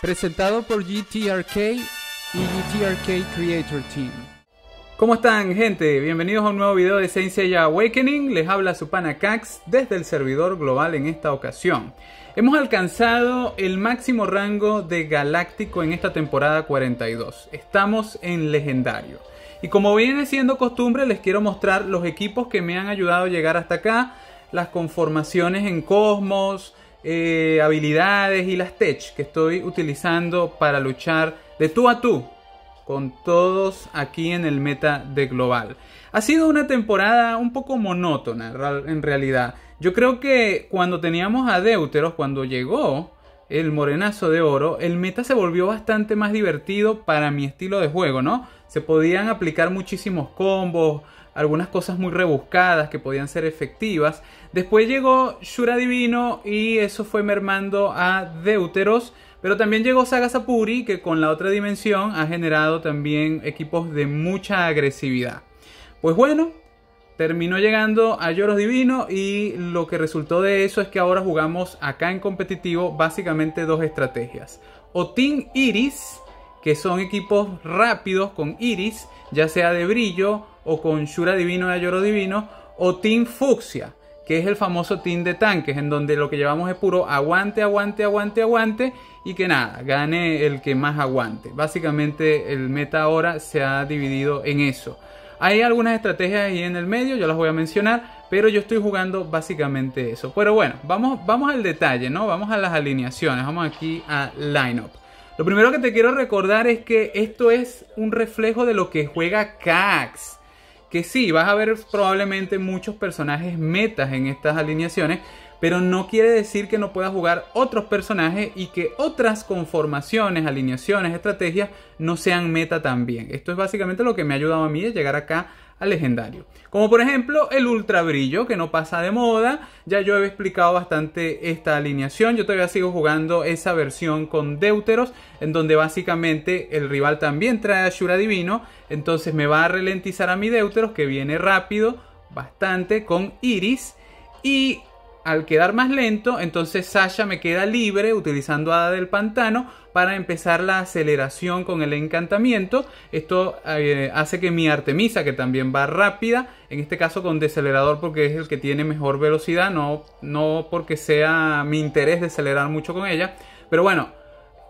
presentado por GTRK y GTRK Creator Team. ¿Cómo están gente? Bienvenidos a un nuevo video de Saint ya Awakening, les habla su Cax desde el servidor global en esta ocasión. Hemos alcanzado el máximo rango de galáctico en esta temporada 42, estamos en legendario. Y como viene siendo costumbre les quiero mostrar los equipos que me han ayudado a llegar hasta acá, las conformaciones en Cosmos, eh, habilidades y las tech que estoy utilizando para luchar de tú a tú con todos aquí en el meta de global. Ha sido una temporada un poco monótona en realidad. Yo creo que cuando teníamos a Deuteros, cuando llegó el morenazo de oro, el meta se volvió bastante más divertido para mi estilo de juego, ¿no? Se podían aplicar muchísimos combos, algunas cosas muy rebuscadas que podían ser efectivas. Después llegó Shura Divino y eso fue mermando a Deuteros. Pero también llegó Saga que con la otra dimensión ha generado también equipos de mucha agresividad. Pues bueno, terminó llegando a Lloros Divino y lo que resultó de eso es que ahora jugamos acá en competitivo básicamente dos estrategias. O Team Iris, que son equipos rápidos con Iris, ya sea de brillo o con Shura Divino y Ayoro Divino, o Team Fucsia, que es el famoso team de tanques, en donde lo que llevamos es puro aguante, aguante, aguante, aguante, y que nada, gane el que más aguante. Básicamente el meta ahora se ha dividido en eso. Hay algunas estrategias ahí en el medio, yo las voy a mencionar, pero yo estoy jugando básicamente eso. Pero bueno, vamos, vamos al detalle, ¿no? Vamos a las alineaciones, vamos aquí a lineup. Lo primero que te quiero recordar es que esto es un reflejo de lo que juega Cax que sí, vas a ver probablemente muchos personajes metas en estas alineaciones, pero no quiere decir que no puedas jugar otros personajes y que otras conformaciones, alineaciones, estrategias no sean meta también. Esto es básicamente lo que me ha ayudado a mí a llegar acá al legendario. Como por ejemplo el ultra brillo que no pasa de moda. Ya yo he explicado bastante esta alineación. Yo todavía sigo jugando esa versión con Deuteros en donde básicamente el rival también trae Shura Divino. Entonces me va a ralentizar a mi Deuteros que viene rápido, bastante, con Iris. Y al quedar más lento, entonces Sasha me queda libre utilizando Hada del Pantano para empezar la aceleración con el encantamiento. Esto eh, hace que mi Artemisa, que también va rápida, en este caso con decelerador porque es el que tiene mejor velocidad, no, no porque sea mi interés decelerar mucho con ella. Pero bueno,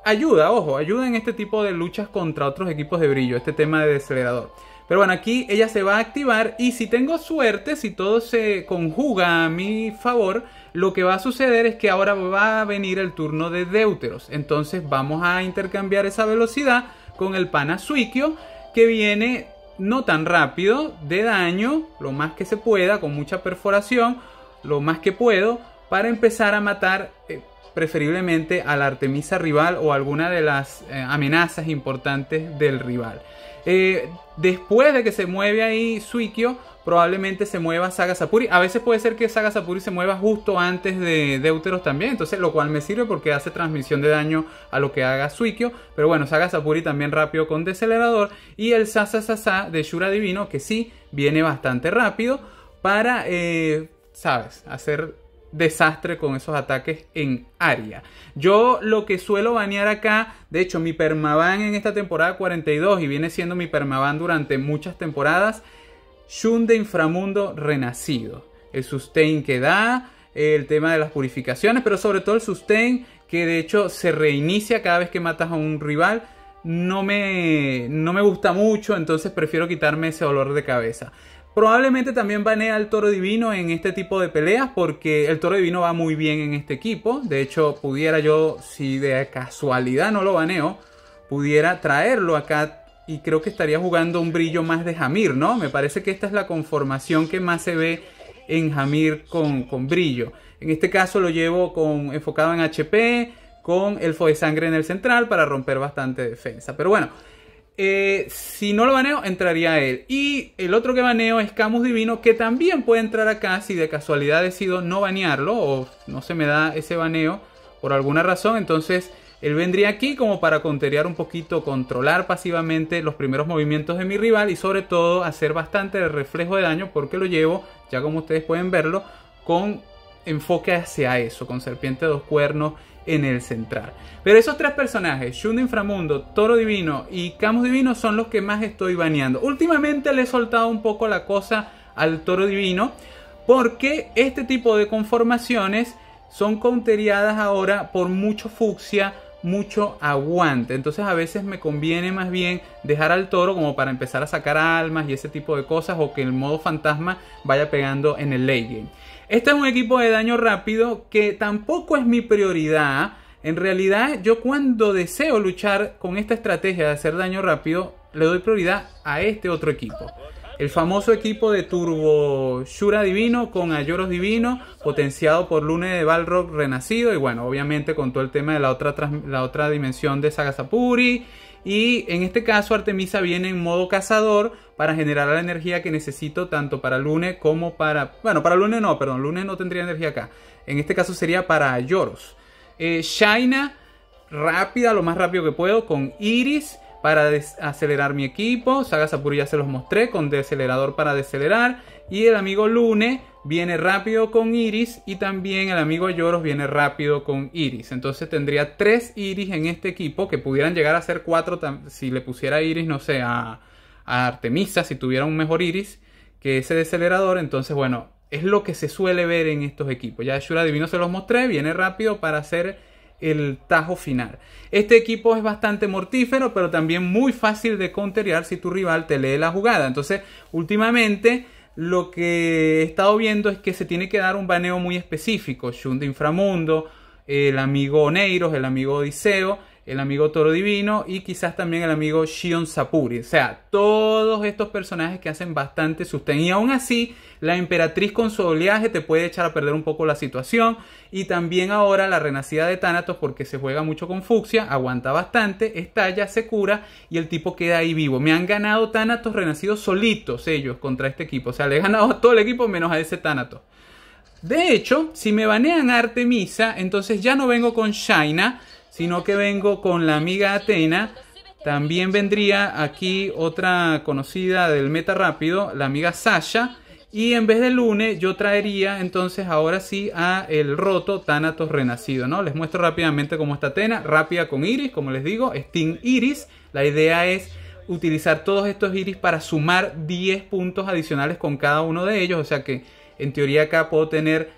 ayuda, ojo, ayuda en este tipo de luchas contra otros equipos de brillo, este tema de decelerador. Pero bueno, aquí ella se va a activar y si tengo suerte, si todo se conjuga a mi favor, lo que va a suceder es que ahora va a venir el turno de Deuteros. Entonces vamos a intercambiar esa velocidad con el pana Suikio que viene no tan rápido de daño, lo más que se pueda, con mucha perforación, lo más que puedo, para empezar a matar eh, preferiblemente a la Artemisa rival o alguna de las eh, amenazas importantes del rival. Eh, después de que se mueve ahí Suikyo, probablemente se mueva Saga Sapuri. A veces puede ser que Saga Sapuri se mueva justo antes de Deuteros también, entonces lo cual me sirve porque hace transmisión de daño a lo que haga Suikyo Pero bueno, Saga Sapuri también rápido con decelerador. Y el Sasa Sasa de Shura Divino, que sí viene bastante rápido para, eh, ¿sabes?, hacer desastre con esos ataques en área. Yo lo que suelo banear acá, de hecho mi permaban en esta temporada 42 y viene siendo mi permaban durante muchas temporadas, Shun de Inframundo Renacido. El sustain que da, el tema de las purificaciones, pero sobre todo el sustain que de hecho se reinicia cada vez que matas a un rival. No me, no me gusta mucho, entonces prefiero quitarme ese dolor de cabeza. Probablemente también banea al toro divino en este tipo de peleas porque el toro divino va muy bien en este equipo. De hecho, pudiera yo, si de casualidad no lo baneo, pudiera traerlo acá y creo que estaría jugando un brillo más de Jamir, ¿no? Me parece que esta es la conformación que más se ve en Jamir con, con brillo. En este caso lo llevo con, enfocado en HP, con Elfo de Sangre en el central para romper bastante defensa. Pero bueno, eh, si no lo baneo, entraría él. Y el otro que baneo es Camus Divino, que también puede entrar acá si de casualidad decido no banearlo o no se me da ese baneo por alguna razón. Entonces él vendría aquí como para conterear un poquito, controlar pasivamente los primeros movimientos de mi rival y sobre todo hacer bastante reflejo de daño porque lo llevo, ya como ustedes pueden verlo, con enfoque hacia eso, con serpiente de dos cuernos en el central. Pero esos tres personajes, Shun de Inframundo, Toro Divino y Camus Divino, son los que más estoy baneando. Últimamente le he soltado un poco la cosa al Toro Divino, porque este tipo de conformaciones son counteriadas ahora por mucho fucsia, mucho aguante. Entonces a veces me conviene más bien dejar al toro como para empezar a sacar almas y ese tipo de cosas o que el modo fantasma vaya pegando en el late game. Este es un equipo de daño rápido que tampoco es mi prioridad. En realidad, yo cuando deseo luchar con esta estrategia de hacer daño rápido, le doy prioridad a este otro equipo. El famoso equipo de Turbo Shura Divino con Ayoros Divino, potenciado por Lune de Balrog Renacido y bueno, obviamente con todo el tema de la otra, la otra dimensión de Sagasapuri y en este caso Artemisa viene en modo cazador para generar la energía que necesito tanto para Lune como para... Bueno, para Lune no, perdón, Lune no tendría energía acá. En este caso sería para Yoros. Eh, Shaina, rápida, lo más rápido que puedo, con Iris para acelerar mi equipo. Saga Sapuri ya se los mostré, con decelerador para decelerar. Y el amigo Lune viene rápido con Iris y también el amigo Lloros viene rápido con Iris. Entonces tendría tres Iris en este equipo que pudieran llegar a ser cuatro si le pusiera Iris, no sé, a, Artemisa, si tuviera un mejor Iris que ese decelerador. Entonces, bueno, es lo que se suele ver en estos equipos. Ya Shura Divino se los mostré, viene rápido para hacer el tajo final. Este equipo es bastante mortífero, pero también muy fácil de counterear si tu rival te lee la jugada. Entonces, últimamente lo que he estado viendo es que se tiene que dar un baneo muy específico. Shun de Inframundo, el amigo Neiros, el amigo Odiseo el amigo Toro Divino y quizás también el amigo Shion Sapuri. O sea, todos estos personajes que hacen bastante sustento. Y aún así, la emperatriz con su oleaje te puede echar a perder un poco la situación. Y también ahora la renacida de Thanatos, porque se juega mucho con Fucsia, aguanta bastante, estalla, se cura y el tipo queda ahí vivo. Me han ganado Thanatos renacidos solitos ellos contra este equipo. O sea, le he ganado a todo el equipo menos a ese Thanatos. De hecho, si me banean Artemisa, entonces ya no vengo con Shaina sino que vengo con la amiga Atena. También vendría aquí otra conocida del meta rápido, la amiga Sasha. Y en vez de Lune yo traería entonces ahora sí a el roto Thanatos Renacido, ¿no? Les muestro rápidamente cómo está Atena, rápida con Iris, como les digo, Steam Iris. La idea es utilizar todos estos Iris para sumar 10 puntos adicionales con cada uno de ellos, o sea que en teoría acá puedo tener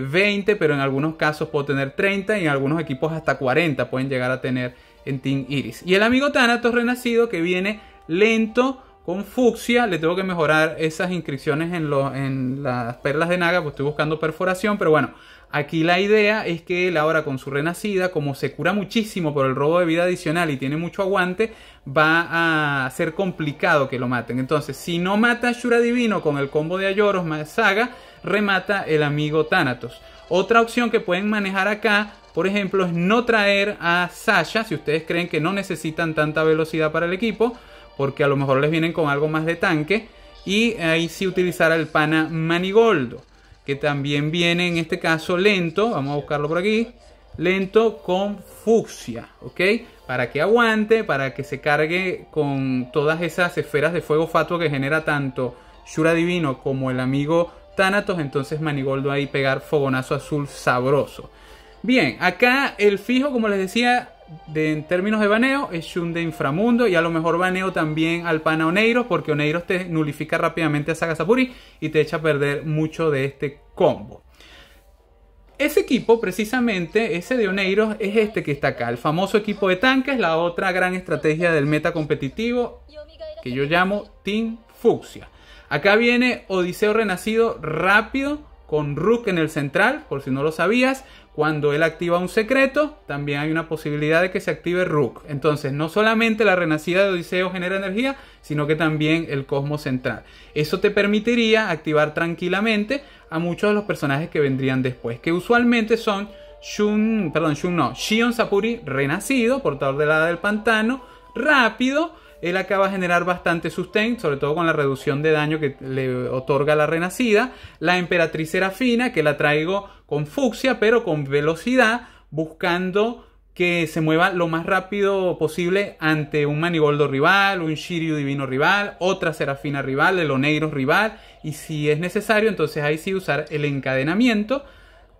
20, eh, pero en algunos casos puedo tener 30 y en algunos equipos hasta 40 pueden llegar a tener en Team Iris. Y el amigo Thanatos renacido que viene lento con fucsia, le tengo que mejorar esas inscripciones en, en las perlas de Naga, pues estoy buscando perforación, pero bueno, aquí la idea es que él ahora con su renacida, como se cura muchísimo por el robo de vida adicional y tiene mucho aguante, va a ser complicado que lo maten. Entonces, si no mata a Shura Divino con el combo de Ayoros más Saga, remata el amigo Thanatos. Otra opción que pueden manejar acá, por ejemplo, es no traer a Sasha si ustedes creen que no necesitan tanta velocidad para el equipo, porque a lo mejor les vienen con algo más de tanque. Y ahí sí utilizar al pana Manigoldo, que también viene en este caso lento, vamos a buscarlo por aquí, lento con fucsia, ¿ok? Para que aguante, para que se cargue con todas esas esferas de fuego fatuo que genera tanto Shura Divino como el amigo Tanatos entonces Manigoldo ahí pegar fogonazo azul sabroso. Bien, acá el fijo, como les decía, en términos de baneo, es Shun de Inframundo y a lo mejor baneo también al pana Oneiros porque Oneiros te nulifica rápidamente a Sagasapuri y te echa a perder mucho de este combo. Ese equipo, precisamente, ese de Oneiros, es este que está acá, el famoso equipo de tanques, la otra gran estrategia del meta competitivo que yo llamo Team Fuxia. Acá viene Odiseo renacido rápido con Rook en el central, por si no lo sabías. Cuando él activa un secreto, también hay una posibilidad de que se active Rook. Entonces, no solamente la renacida de Odiseo genera energía, sino que también el cosmos central. Eso te permitiría activar tranquilamente a muchos de los personajes que vendrían después, que usualmente son Shun, perdón, Shun no, Shion Sapuri renacido, portador de la del pantano, rápido, él acaba de generar bastante sustain, sobre todo con la reducción de daño que le otorga la renacida. La emperatriz serafina, que la traigo con fucsia, pero con velocidad, buscando que se mueva lo más rápido posible ante un manigoldo rival, un Shiryu divino rival, otra serafina rival, el negro rival, y si es necesario, entonces ahí sí usar el encadenamiento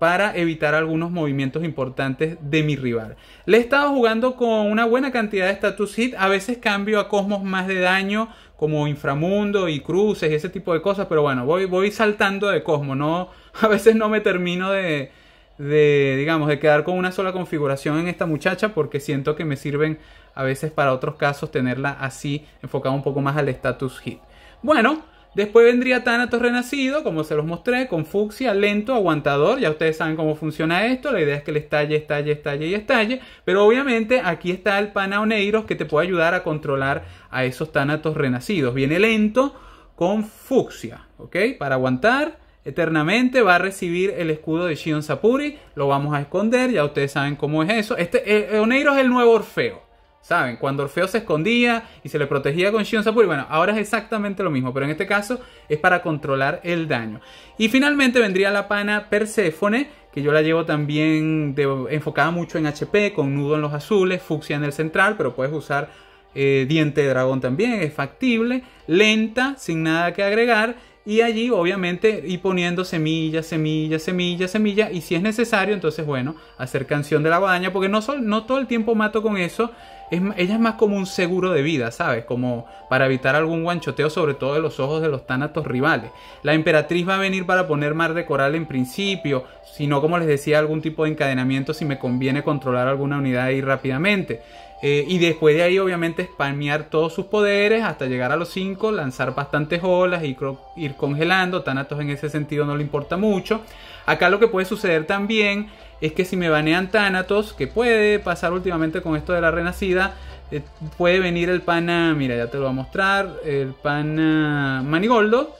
para evitar algunos movimientos importantes de mi rival. Le he estado jugando con una buena cantidad de status hit, a veces cambio a cosmos más de daño como inframundo y cruces y ese tipo de cosas, pero bueno, voy, voy saltando de cosmos, no, a veces no me termino de, de, digamos, de quedar con una sola configuración en esta muchacha porque siento que me sirven a veces para otros casos tenerla así enfocada un poco más al status hit. Bueno, Después vendría Thanatos Renacido, como se los mostré, con fucsia, lento, aguantador. Ya ustedes saben cómo funciona esto. La idea es que le estalle, estalle, estalle y estalle. Pero obviamente aquí está el Panaoneiros que te puede ayudar a controlar a esos tanatos Renacidos. Viene lento con fucsia, ¿ok? Para aguantar eternamente va a recibir el escudo de Shion Sapuri. Lo vamos a esconder, ya ustedes saben cómo es eso. Este, eh, Oneiros es el nuevo Orfeo. ¿Saben? Cuando Orfeo se escondía y se le protegía con Shion Sapuri. Bueno, ahora es exactamente lo mismo, pero en este caso es para controlar el daño. Y finalmente vendría la pana Perséfone, que yo la llevo también enfocada mucho en HP, con nudo en los azules, fucsia en el central, pero puedes usar eh, diente de dragón también, es factible. Lenta, sin nada que agregar. Y allí, obviamente, y poniendo semilla, semilla, semilla, semilla. Y si es necesario, entonces, bueno, hacer canción de la guadaña. Porque no, no todo el tiempo mato con eso. ella es más como un seguro de vida, ¿sabes? Como para evitar algún guanchoteo, sobre todo de los ojos de los tánatos rivales. La emperatriz va a venir para poner mar de coral en principio, sino como les decía, algún tipo de encadenamiento si me conviene controlar alguna unidad ahí rápidamente. Eh, y después de ahí, obviamente, spamear todos sus poderes hasta llegar a los 5, lanzar bastantes olas, y ir congelando. Thanatos en ese sentido no le importa mucho. Acá lo que puede suceder también es que si me banean Thanatos, que puede pasar últimamente con esto de la renacida, eh, puede venir el pana, mira, ya te lo voy a mostrar, el pana Manigoldo.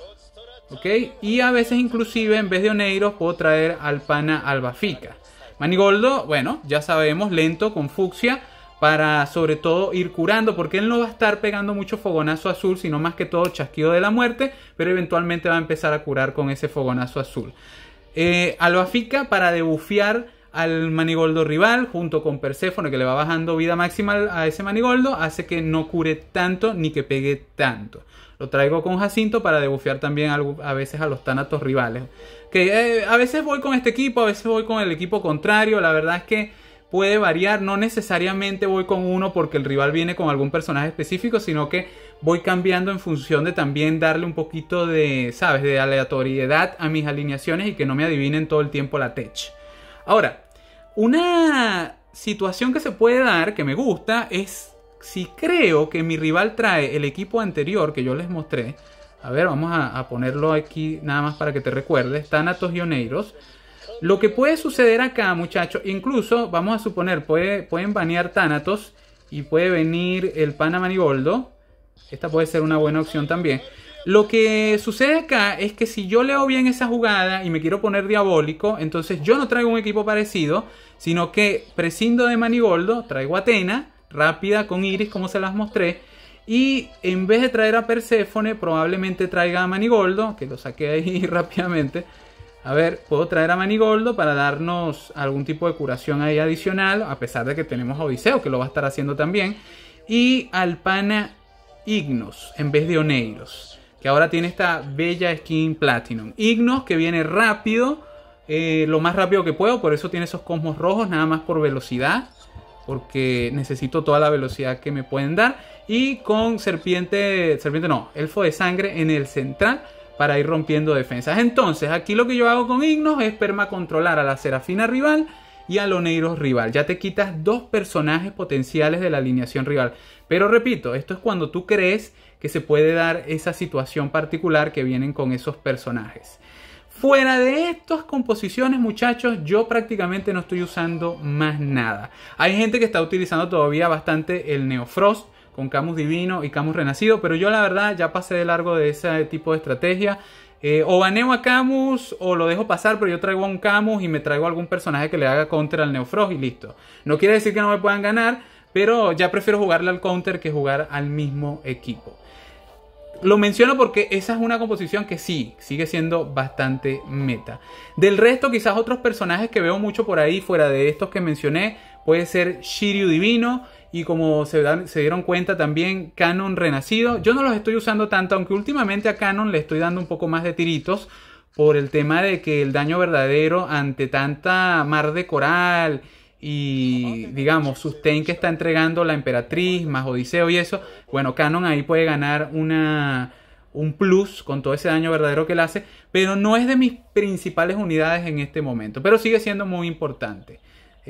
Y a veces inclusive en vez de Oneiros puedo traer al pana Albafica. Manigoldo, bueno, ya sabemos, lento, con fucsia para sobre todo ir curando, porque él no va a estar pegando mucho fogonazo azul, sino más que todo chasquido de la muerte, pero eventualmente va a empezar a curar con ese fogonazo azul. Eh, Albafica para debufiar al manigoldo rival junto con Perséfone que le va bajando vida máxima a ese manigoldo hace que no cure tanto ni que pegue tanto. Lo traigo con Jacinto para debufiar también a veces a los tanatos rivales. Que eh, a veces voy con este equipo, a veces voy con el equipo contrario. La verdad es que puede variar, no necesariamente voy con uno porque el rival viene con algún personaje específico, sino que voy cambiando en función de también darle un poquito de, sabes, de aleatoriedad a mis alineaciones y que no me adivinen todo el tiempo la tech. Ahora, una situación que se puede dar, que me gusta, es si creo que mi rival trae el equipo anterior que yo les mostré, a ver, vamos a, ponerlo aquí nada más para que te recuerdes. Thanatos Oneiros lo que puede suceder acá, muchachos, incluso vamos a suponer, puede, pueden banear Thanatos y puede venir el pana Manigoldo. Esta puede ser una buena opción también. Lo que sucede acá es que si yo leo bien esa jugada y me quiero poner diabólico, entonces yo no traigo un equipo parecido, sino que prescindo de Manigoldo, traigo Atena, rápida con Iris como se las mostré, y en vez de traer a Perséfone, probablemente traiga a Manigoldo, que lo saqué ahí rápidamente a ver, puedo traer a Manigoldo para darnos algún tipo de curación ahí adicional, a pesar de que tenemos a Odiseo, que lo va a estar haciendo también, y al pana Ignos, en vez de Oneiros, que ahora tiene esta bella skin Platinum. Ignos, que viene rápido, eh, lo más rápido que puedo, por eso tiene esos cosmos rojos, nada más por velocidad, porque necesito toda la velocidad que me pueden dar, y con Serpiente, Serpiente no, Elfo de Sangre en el central, para ir rompiendo defensas. Entonces, aquí lo que yo hago con Ignos es controlar a la Serafina rival y a Neiros rival. Ya te quitas dos personajes potenciales de la alineación rival. Pero repito, esto es cuando tú crees que se puede dar esa situación particular que vienen con esos personajes. Fuera de estas composiciones, muchachos, yo prácticamente no estoy usando más nada. Hay gente que está utilizando todavía bastante el Neofrost con Camus Divino y Camus Renacido, pero yo la verdad ya pasé de largo de ese tipo de estrategia. Eh, o baneo a Camus o lo dejo pasar, pero yo traigo a un Camus y me traigo algún personaje que le haga counter al Neofrog y listo. No quiere decir que no me puedan ganar, pero ya prefiero jugarle al counter que jugar al mismo equipo. Lo menciono porque esa es una composición que sí, sigue siendo bastante meta. Del resto, quizás otros personajes que veo mucho por ahí, fuera de estos que mencioné, puede ser Shiryu Divino, y como se, dieron cuenta también Canon renacido. Yo no los estoy usando tanto, aunque últimamente a Canon le estoy dando un poco más de tiritos por el tema de que el daño verdadero ante tanta mar de coral y digamos sustain que está entregando la emperatriz más Odiseo y eso, bueno, Canon ahí puede ganar una un plus con todo ese daño verdadero que le hace, pero no es de mis principales unidades en este momento, pero sigue siendo muy importante.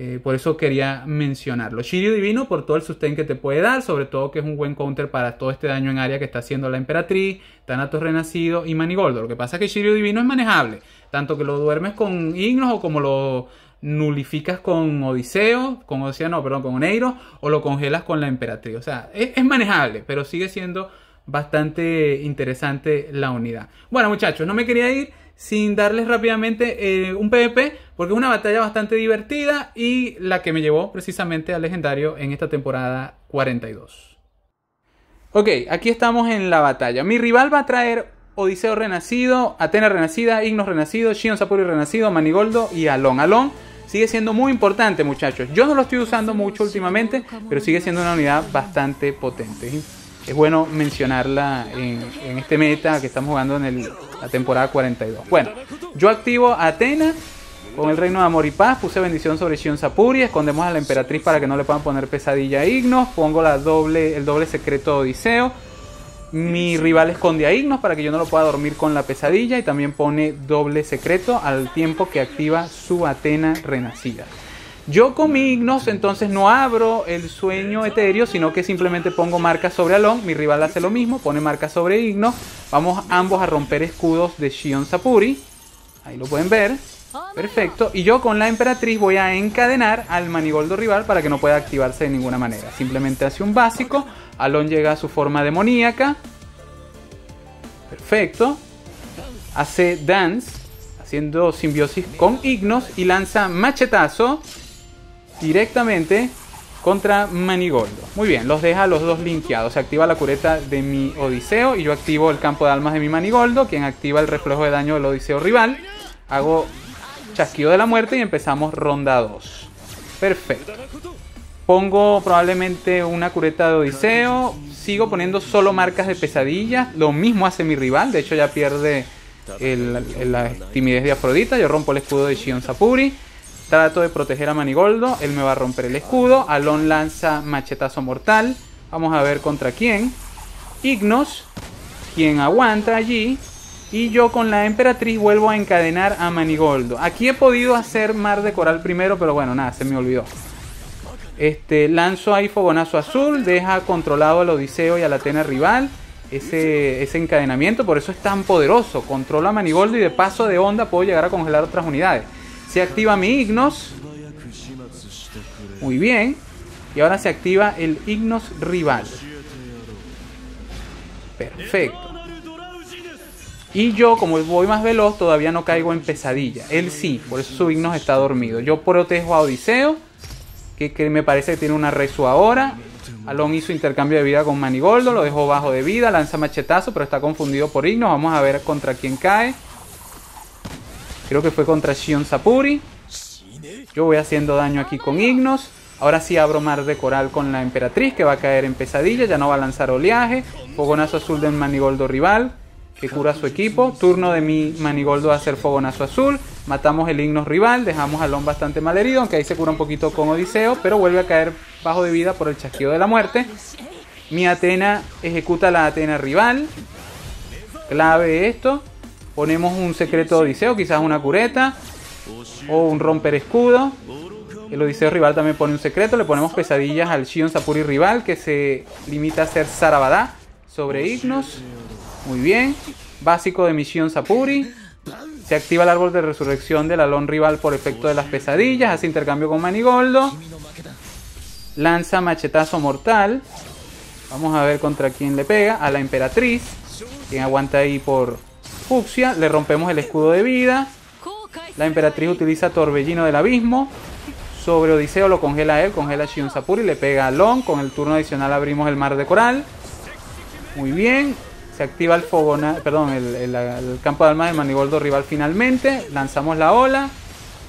Eh, por eso quería mencionarlo. Shiryu Divino por todo el sustain que te puede dar, sobre todo que es un buen counter para todo este daño en área que está haciendo la Emperatriz, Tanato Renacido y Manigoldo. Lo que pasa es que Shiryu Divino es manejable, tanto que lo duermes con Ignos o como lo nulificas con Odiseo, con Odiseo no, perdón, con Oneiro. o lo congelas con la Emperatriz. O sea, es manejable, pero sigue siendo bastante interesante la unidad. Bueno, muchachos, no me quería ir sin darles rápidamente eh, un PvP, porque es una batalla bastante divertida y la que me llevó precisamente al legendario en esta temporada 42. Ok, aquí estamos en la batalla. Mi rival va a traer Odiseo Renacido, Atena Renacida, Ignos Renacido, Shion Sapuri Renacido, Manigoldo y Alon. Alon sigue siendo muy importante, muchachos. Yo no lo estoy usando mucho últimamente, pero sigue siendo una unidad bastante potente es bueno mencionarla en, este meta que estamos jugando en la temporada 42. Bueno, yo activo Atena con el reino de amor y paz. Puse bendición sobre Shion Sapuri. Escondemos a la emperatriz para que no le puedan poner pesadilla a Ignos. Pongo la doble, el doble secreto Odiseo. Mi rival esconde a Ignos para que yo no lo pueda dormir con la pesadilla. Y también pone doble secreto al tiempo que activa su Atena renacida. Yo con mi Ignos entonces no abro el sueño etéreo, sino que simplemente pongo marca sobre Alon. Mi rival hace lo mismo, pone marca sobre Ignos. Vamos ambos a romper escudos de Shion Sapuri. Ahí lo pueden ver. Perfecto. Y yo con la emperatriz voy a encadenar al manigoldo rival para que no pueda activarse de ninguna manera. Simplemente hace un básico. Alon llega a su forma demoníaca. Perfecto. Hace dance, haciendo simbiosis con Ignos y lanza machetazo directamente contra Manigoldo. Muy bien, los deja los dos linkeados. Se activa la cureta de mi Odiseo y yo activo el campo de almas de mi Manigoldo, quien activa el reflejo de daño del Odiseo rival. Hago chasquido de la muerte y empezamos ronda 2. Perfecto. Pongo probablemente una cureta de Odiseo. Sigo poniendo solo marcas de pesadilla Lo mismo hace mi rival. De hecho ya pierde la timidez de Afrodita. Yo rompo el escudo de Shion Sapuri. Trato de proteger a Manigoldo. Él me va a romper el escudo. Alon lanza machetazo mortal. Vamos a ver contra quién. Ignos, quien aguanta allí. Y yo con la emperatriz vuelvo a encadenar a Manigoldo. Aquí he podido hacer mar de coral primero, pero bueno, nada, se me olvidó. Este, lanzo ahí fogonazo azul, deja controlado al Odiseo y a la Atena rival. Ese, ese encadenamiento, por eso es tan poderoso. Controla a Manigoldo y de paso de onda puedo llegar a congelar otras unidades. Se activa mi Ignos. Muy bien. Y ahora se activa el Ignos rival. Perfecto. Y yo, como voy más veloz, todavía no caigo en pesadilla. Él sí, por eso su Ignos está dormido. Yo protejo a Odiseo, que, me parece que tiene una resu ahora. Alon hizo intercambio de vida con Manigoldo, lo dejó bajo de vida, lanza machetazo, pero está confundido por Ignos. Vamos a ver contra quién cae. Creo que fue contra Shion Sapuri. Yo voy haciendo daño aquí con Ignos. Ahora sí abro Mar de Coral con la Emperatriz, que va a caer en pesadilla, ya no va a lanzar oleaje. Fogonazo azul del manigoldo rival, que cura su equipo. Turno de mi manigoldo a hacer fogonazo azul. Matamos el Ignos rival, dejamos a Lon bastante mal herido, aunque ahí se cura un poquito con Odiseo, pero vuelve a caer bajo de vida por el chasquido de la muerte. Mi Atena ejecuta la Atena rival. Clave esto. Ponemos un secreto de Odiseo, quizás una cureta o un romper escudo. El Odiseo rival también pone un secreto. Le ponemos pesadillas al Shion Sapuri rival que se limita a ser Sarabadá sobre Ignos. Muy bien. Básico de misión Sapuri. Se activa el árbol de resurrección del alón rival por efecto de las pesadillas. Hace intercambio con Manigoldo. Lanza machetazo mortal. Vamos a ver contra quién le pega. A la emperatriz. Quien aguanta ahí por le rompemos el escudo de vida. La emperatriz utiliza Torbellino del Abismo. Sobre Odiseo lo congela él, congela Shion Sapuri, le pega a Long. Con el turno adicional abrimos el mar de coral. Muy bien. Se activa el fogona, perdón, el, campo de almas de manigoldo rival finalmente. Lanzamos la ola.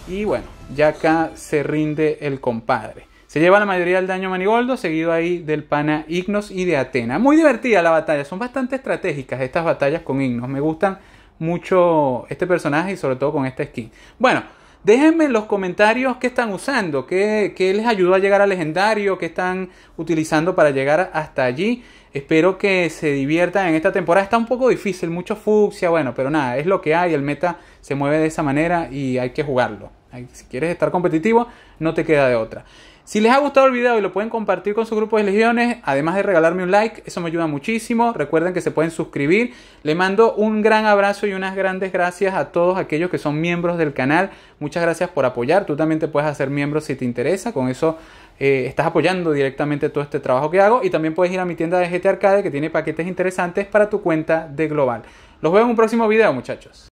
Y bueno, ya acá se rinde el compadre. Se lleva la mayoría del daño manigoldo, seguido ahí del pana Ignos y de Atena. Muy divertida la batalla, son bastante estratégicas estas batallas con Ignos. Me gustan mucho este personaje y sobre todo con esta skin. Bueno, déjenme en los comentarios qué están usando, qué, les ayudó a llegar al legendario, qué están utilizando para llegar hasta allí. Espero que se diviertan en esta temporada. Está un poco difícil, mucho fucsia, bueno, pero nada, es lo que hay. El meta se mueve de esa manera y hay que jugarlo. Si quieres estar competitivo, no te queda de otra. Si les ha gustado el video y lo pueden compartir con su grupo de legiones, además de regalarme un like, eso me ayuda muchísimo. Recuerden que se pueden suscribir. Le mando un gran abrazo y unas grandes gracias a todos aquellos que son miembros del canal. Muchas gracias por apoyar. Tú también te puedes hacer miembro si te interesa. Con eso eh, estás apoyando directamente todo este trabajo que hago. Y también puedes ir a mi tienda de GT Arcade que tiene paquetes interesantes para tu cuenta de Global. Los veo en un próximo video, muchachos.